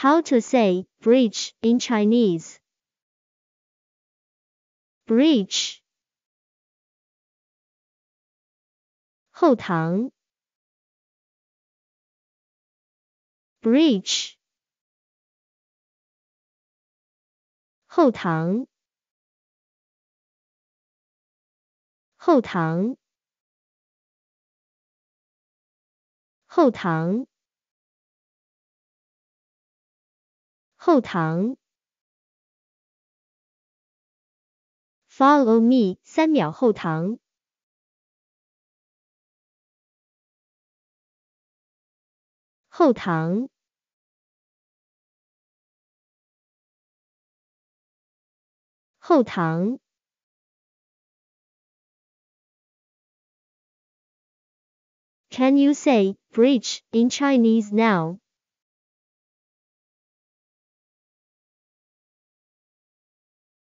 How to say bridge in Chinese? Bridge. 后堂 Bridge. 后堂后堂后堂后堂。Follow 三秒后堂。后堂。后堂。Can you say bridge in Chinese now?